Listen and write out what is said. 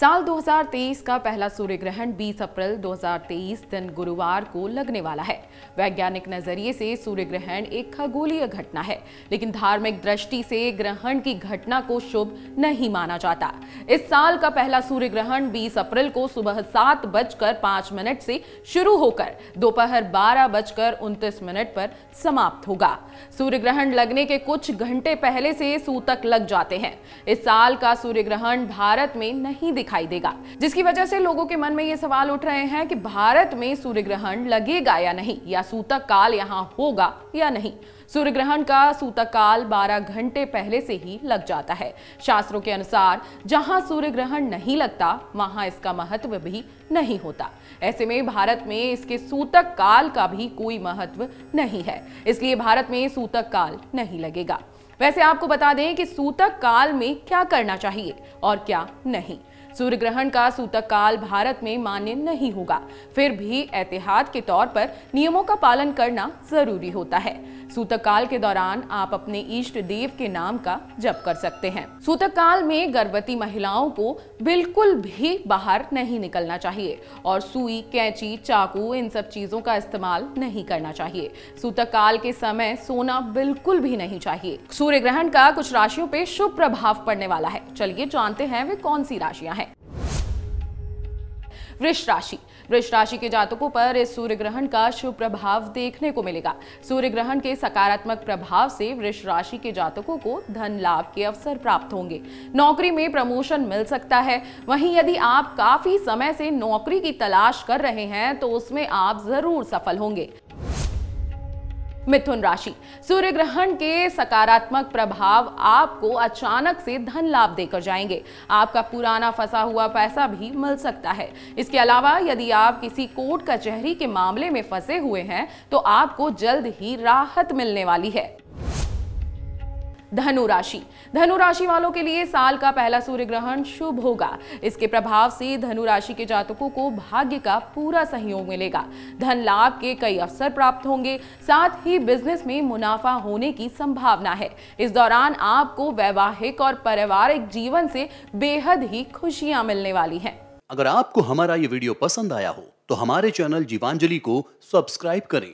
साल 2023 का पहला सूर्य ग्रहण 20 अप्रैल 2023 दिन गुरुवार को लगने वाला है वैज्ञानिक नजरिए से सूर्य ग्रहण एक खगोलीय घटना है लेकिन धार्मिक दृष्टि से ग्रहण की घटना को शुभ नहीं माना जाता इस साल का पहला सूर्य ग्रहण 20 अप्रैल को सुबह सात बजकर पांच मिनट से शुरू होकर दोपहर बारह बजकर उनतीस मिनट पर समाप्त होगा सूर्य ग्रहण लगने के कुछ घंटे पहले से सूतक लग जाते हैं इस साल का सूर्य ग्रहण भारत में नहीं दिखा दिखाई देगा जिसकी वजह से लोगों के मन में ये सवाल उठ रहे हैं कि भारत में सूर्य ग्रहण लगेगा या नहीं या सूतक काल यहाँ होगा या नहीं सूर्य ग्रहण का सूतक काल 12 घंटे पहले से ही लग जाता है शास्त्रों के अनुसार जहां सूर्य ग्रहण नहीं लगता वहां इसका महत्व भी नहीं होता ऐसे में भारत में इसके सूतक काल का भी कोई महत्व नहीं है इसलिए भारत में सूतक काल नहीं लगेगा वैसे आपको बता दें कि सूतक काल में क्या करना चाहिए और क्या नहीं सूर्य ग्रहण का सूतक काल भारत में मान्य नहीं होगा फिर भी एहतियात के तौर पर नियमों का पालन करना जरूरी होता है सूतक काल के दौरान आप अपने इष्ट देव के नाम का जप कर सकते हैं सूतक काल में गर्भवती महिलाओं को बिल्कुल भी बाहर नहीं निकलना चाहिए और सुई कैंची चाकू इन सब चीजों का इस्तेमाल नहीं करना चाहिए सूतक काल के समय सोना बिल्कुल भी नहीं चाहिए सूर्य ग्रहण का कुछ राशियों पे शुभ प्रभाव पड़ने वाला है चलिए जानते हैं वे कौन सी राशियां हैं वृष राशि वृष राशि के जातकों पर इस सूर्य ग्रहण का शुभ प्रभाव देखने को मिलेगा सूर्य ग्रहण के सकारात्मक प्रभाव से वृष राशि के जातकों को धन लाभ के अवसर प्राप्त होंगे नौकरी में प्रमोशन मिल सकता है वहीं यदि आप काफी समय से नौकरी की तलाश कर रहे हैं तो उसमें आप जरूर सफल होंगे मिथुन राशि सूर्य ग्रहण के सकारात्मक प्रभाव आपको अचानक से धन लाभ देकर जाएंगे आपका पुराना फंसा हुआ पैसा भी मिल सकता है इसके अलावा यदि आप किसी कोर्ट कचहरी के मामले में फंसे हुए हैं तो आपको जल्द ही राहत मिलने वाली है धनु राशि धनु राशि वालों के लिए साल का पहला सूर्य ग्रहण शुभ होगा इसके प्रभाव से धनु राशि के जातकों को भाग्य का पूरा सहयोग मिलेगा धन लाभ के कई अवसर प्राप्त होंगे साथ ही बिजनेस में मुनाफा होने की संभावना है इस दौरान आपको वैवाहिक और पारिवारिक जीवन से बेहद ही खुशियां मिलने वाली है अगर आपको हमारा ये वीडियो पसंद आया हो तो हमारे चैनल जीवांजलि को सब्सक्राइब करें